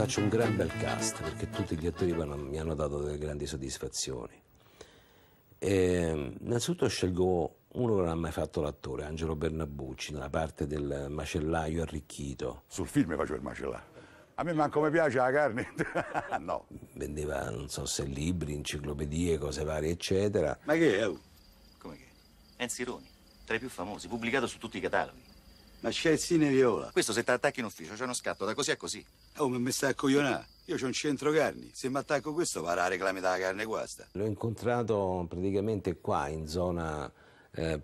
faccio un gran bel cast perché tutti gli attori mi hanno dato delle grandi soddisfazioni. E, ehm, innanzitutto scelgo uno che non ha mai fatto l'attore, Angelo Bernabucci, nella parte del macellaio arricchito. Sul film faceva il macellaio. A me manco mi piace la carne. no. Vendeva, non so se libri, enciclopedie, cose varie, eccetera. Ma che è? Oh. Come che? Enzironi, tra i più famosi, pubblicato su tutti i cataloghi. Ma Scelsine Viola. Questo se ti attacchi in ufficio c'è uno scatto da così a così. Oh, mi sta a coglionare. Io ho un centro carni, se mi attacco questo va a reclami della carne guasta. L'ho incontrato praticamente qua, in zona eh,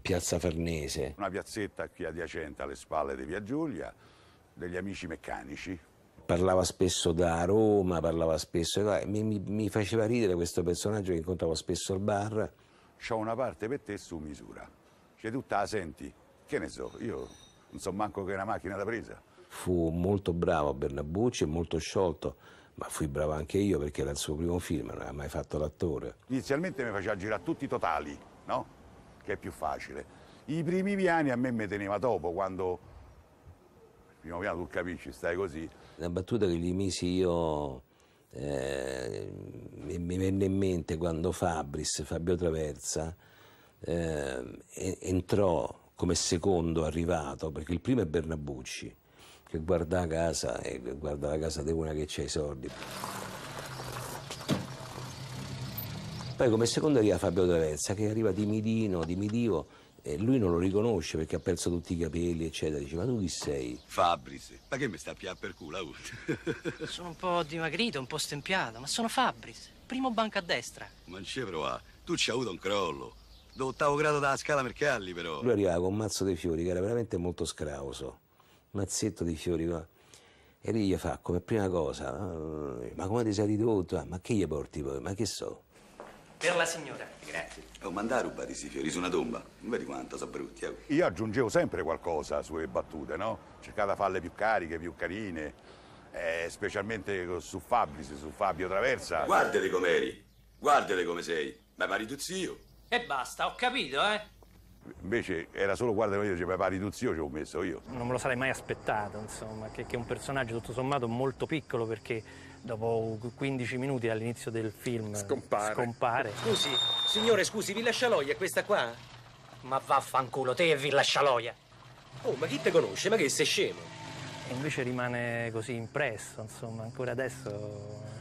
Piazza Farnese. Una piazzetta qui adiacente alle spalle di Via Giulia, degli amici meccanici. Parlava spesso da Roma, parlava spesso... Mi, mi, mi faceva ridere questo personaggio che incontravo spesso al bar. C'ho una parte per te su misura. Cioè tutta la senti? Che ne so, io non so manco che è una macchina da presa fu molto bravo Bernabucci e molto sciolto, ma fui bravo anche io perché era il suo primo film, non aveva mai fatto l'attore. Inizialmente mi faceva girare tutti i totali, no? Che è più facile. I primi piani a me mi teneva dopo, quando... Il primo piano tu capisci, stai così. La battuta che gli misi io... Eh, mi venne in mente quando Fabris, Fabio Traversa, eh, entrò come secondo arrivato, perché il primo è Bernabucci, che guarda casa e guarda la casa di una che c'ha i soldi. Poi come secondo arriva Fabio Traversa che arriva di Midino, di Midivo, e lui non lo riconosce perché ha perso tutti i capelli, eccetera. Dice, ma tu chi sei? Fabris. Ma che mi sta a pià per culo? sono un po' dimagrito, un po' stempiato, ma sono Fabris, primo banco a destra. Ma non c'è a, tu ci hai avuto un crollo. D'ottavo grado dalla scala Mercalli, però. Lui arrivava con un mazzo dei fiori che era veramente molto scrauso mazzetto di fiori qua. E lì gli fa come prima cosa, eh, ma come ti sei ridotto? Eh, ma che gli porti poi? Ma che so? Per la signora, grazie. Oh, ma a rubare questi fiori su una tomba, non vedi quanto sono brutti. Eh. Io aggiungevo sempre qualcosa sulle battute, no? Cercavo di farle più cariche, più carine, eh, specialmente su Fabris, su Fabio Traversa. Guardate com'eri, guardate come sei, ma pari tu zio. E basta, ho capito, eh? Invece era solo guarda come io, cioè, prepari tu ci ho messo io. Non me lo sarei mai aspettato, insomma, che, che un personaggio tutto sommato molto piccolo perché dopo 15 minuti all'inizio del film scompare. scompare. Scusi, signore, scusi, Villa Scialoia è questa qua? Ma vaffanculo, te e Villa Scialoia. Oh, ma chi te conosce? Ma che sei scemo? E invece rimane così impresso, insomma, ancora adesso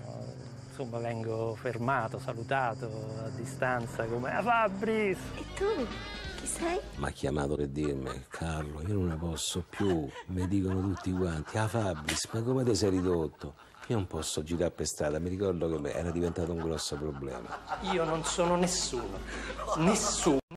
insomma vengo fermato, salutato a distanza come ah, Fabris. E tu? Chi sei? Mi ha chiamato per dirmi, Carlo, io non ne posso più. Mi dicono tutti quanti, ah Fabris, ma come ti sei ridotto? Io non posso girare per strada, mi ricordo che era diventato un grosso problema. Io non sono nessuno, nessuno.